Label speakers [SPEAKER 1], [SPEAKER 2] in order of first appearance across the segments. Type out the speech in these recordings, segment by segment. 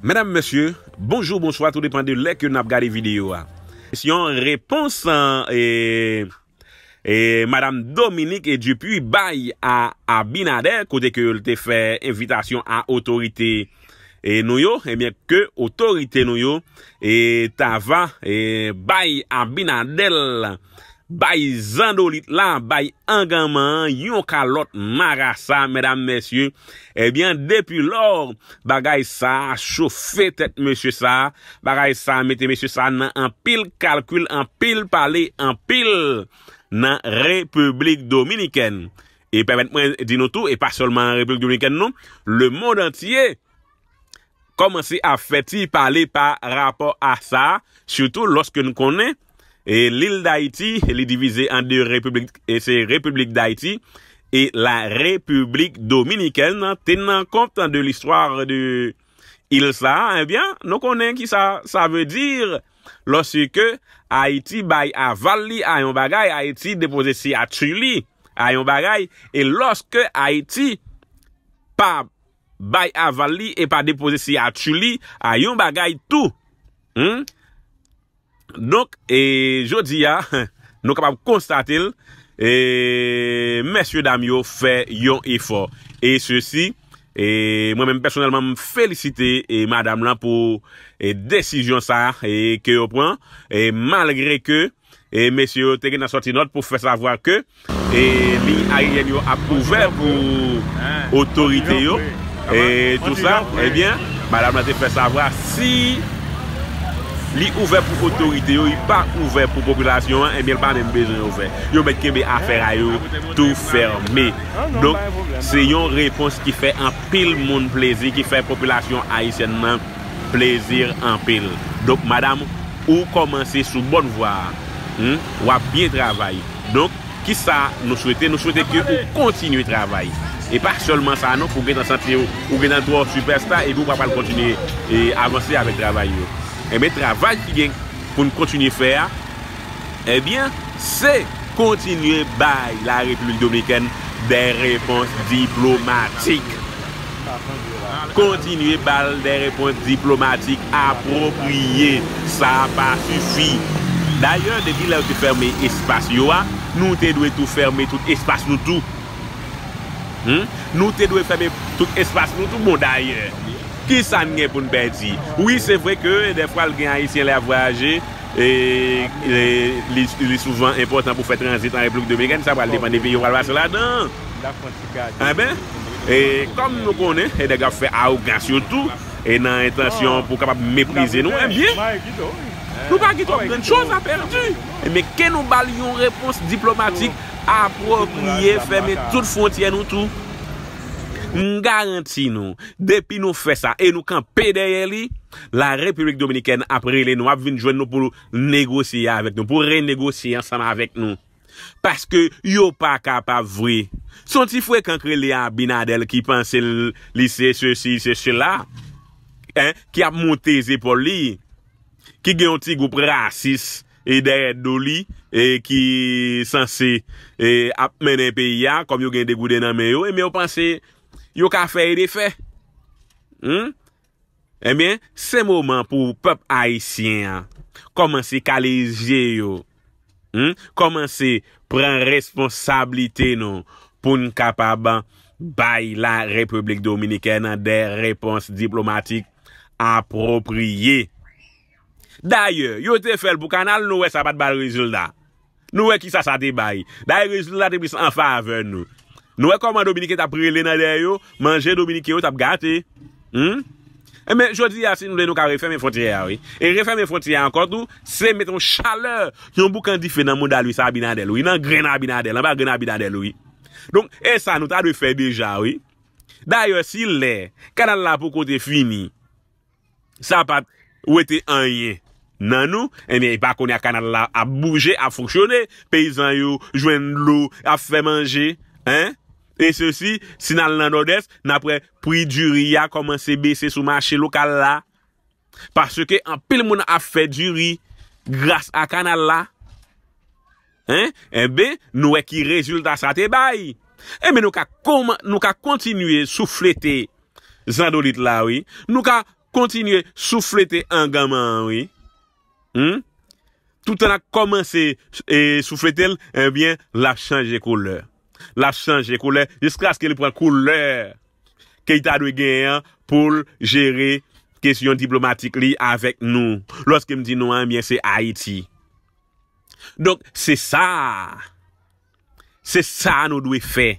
[SPEAKER 1] Madame, monsieur, bonjour, bonsoir, tout dépend de lèk que nou ap gade videyo a. Si yon reponsan, eee, eee, madame Dominique, ee, jupi bay a, a Binadel, kote ke yon te fè evitasyon a otorite nou yo, ebyen eh ke otorite nou yo, eee, ta va, eee, bay a Binadel a. bay zandolit la, bay angaman, yon kalot marasa, medam mensye, ebyen eh depi lor, bagay sa, choufetet mensye sa, bagay sa, mette mensye sa nan anpil kalkul, anpil pale, anpil nan Republik Dominiken. E pepèd mwen di nou tou, e pa solman Republik Dominiken nou, le moun entye, komanse a feti pale pa rapor a sa, soutou loske nou konen, E l'il d'Haïti, li divize an de republik, e se republik d'Haïti, e la republik dominikèn, ten nan kontan de l'histoire de il sa, en eh bien, nou konen ki sa, sa ve dire, loske Haïti bay avalli a yon bagay, Haïti depose si atuli a yon bagay, e loske Haïti pa bay avalli e pa depose si atuli a yon bagay tou, hmmm, Donk, e jodi ya, nou kapap konstatil, e mèsyou dam yo fè yon ifor. E sè si, mwen mèm personelman m fèlicite e madame lan pou e, desijyon sa e, ke yo pran, e malgre ke mèsyou te gen a soti not pou fè savwa ke e mi a yen yo apouver pou otorite yo, e tout sa, ebyen, eh madame lan te fè savwa si... Li ouve pou koutorite yo, yi pa ouve pou populasyon, yon men kebe afer a yo tou ferme. Ah, non, Donk, se yon repons ki fe an pil moun plezi, ki fe populasyon aisyen nan plezir an pil. Donk, madame, ou komanse sou bon vwa, ou apye travay. Donk, ki sa nou souwete? Nou souwete ki ou kontinu travay. E pa solman sa, non, pou gen an sante yo, pou gen an to ou supersta, e dou pa pal kontine avanse avek travay yo. E mè travaj ki genk pou nou kontinye fè a, ebyen, se kontinye bay la Republik Dominikèn de repons diplomatik. Kontinye bal de repons diplomatik apropryye. Sa pa sufi. Dayan, de bilè ou te ferme espasyo a, nou te dwe tou ferme tout espasyon tou. Nou te dwe ferme tout espasyon tou, mou dayan. Ki san nge pou n bè di? Oui, se vwe ke, de fwa l gen a isi lè avwaje, li souvan impotant pou fè transit an replouk de Béguen, sa pwa l depan de bi yon valbasyon la don. A be, kom nou konen, e de gaf fè a oukans yon tou, e nan intasyon pou kapap mèprize nou, e mbiye, nou pa gitop gen chouza perdi. E me ke nou bal yon repons diplomatik apropye fèmè tout fontye nou tou? M garanti nou, depi nou fe sa, e nou kan pe deye li, la Republik Dominikene ap rele nou ap vin jwen nou pou negociye avèk nou, pou renegociye ansan avèk nou. Paske yo pa kap avri. Sonti fwe kankre li a binadel ki panse li se se se se la, ki ap monte zepol li, ki gen yon ti goup rasis e deret do li, e ki sanse ap menen pe ya, kom yo gen degou denan men yo, e men yo panse... Yo ka fey de fe hmm? Emyen, eh se moman pou pep haisyen Komanse kalize yo hmm? Komanse pren responsabilite nou Poun kapaban bay la Republik Dominikè nan de repons diplomatik apropriye Daye, yo te fel pou kanal nou e sabat ba rezulda Nou e ki sa sa de bay Daye rezulda te bis anfa ave nou Nou e koman Dominike ta prele nan der yo, manje Dominike yo tap gate. Hmm? E eh, men, jodi yasi nou de nou ka refem e frontiya, oui. E refem e frontiya an kotou, se meton chale, yon bou kan di fe nan moun daloui sa binadel, oui. Nan gre nan binadel, nan ba gre nan binadel, oui. Donk, e sa nou ta de fe deja, oui. Dayo, si le, kanal la pou kote fini, sa pat wete anye nan nou, e eh mi e pa konye kanal la a bouje, a foksyone, peyizan yo, jwen lou, a fe manje, hein? E se si, si nan nan do des, nan pre pri di ri a koman se besi sou manche lokal la. Paske an pil moun a fe di ri, grase a kanal la. E eh, be, nou e ki rezulta sa te bayi. E be nou ka kontinuye souflete zan do dit la, oui. Nou ka kontinuye souflete an gaman, oui. Tout an a koman se souflete, e eh bien la chanje kouleur. la chanje koule, jis kras ke li pren koule ke ita dwe gen yon pou jere kesyon diplomatik li avek nou loske m di nou an, bien se Haiti donk se sa se sa nou dwe fe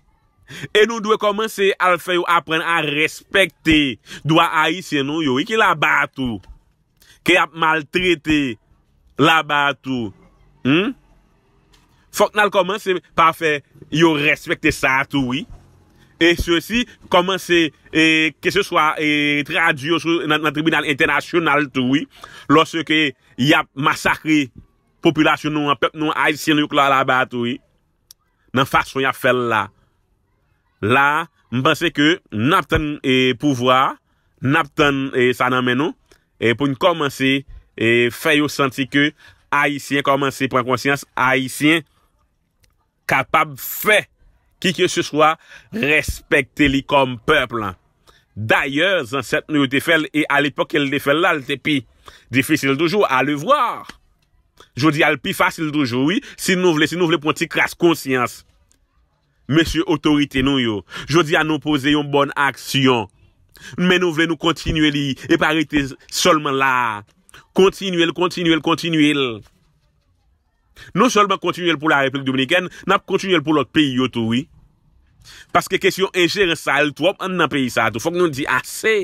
[SPEAKER 1] e nou dwe komanse al fe yo apren a respekte dwa Haiti se nou yo, e ki la batou ke ap maltrete la batou hmmm Fok nan l komanse pa fe yo respekte sa toui. E sou si komanse e, ke se swa tradyo e, nan tribunal internasyonal toui. Lorske yap masakri populasyon nou an pep nou haisyen nou klo ala ba toui. Nan fason yap fel la. La mpense ke nap ten e, pouvoa. Nap ten sananmen nou. E pou n komanse fe yo senti ke haisyen komanse pren konsyans haisyen. Kapab fe, ki ke se soa, respekte li kom pepl. D'ayez, an sep nou yo te fel, e al epok el te fel la, al te pi, difisil dojou, al le vwa. Jodi al pi fasil dojou, si nou vle pon ti kras konsyans. Mese autorite nou yo, jodi an nou pose yon bon aksyon. Men nou vle nou kontinu li, e parite solman la. Kontinu el, kontinu el, kontinu el. Nou solman kontinuyel pou la replik dominiken, nap kontinuyel pou lot peyi yo touwi. Paske kesyon enjere sa el twop, an nan peyi sa tou. Fok nou di ase.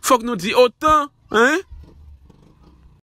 [SPEAKER 1] Fok nou di otan.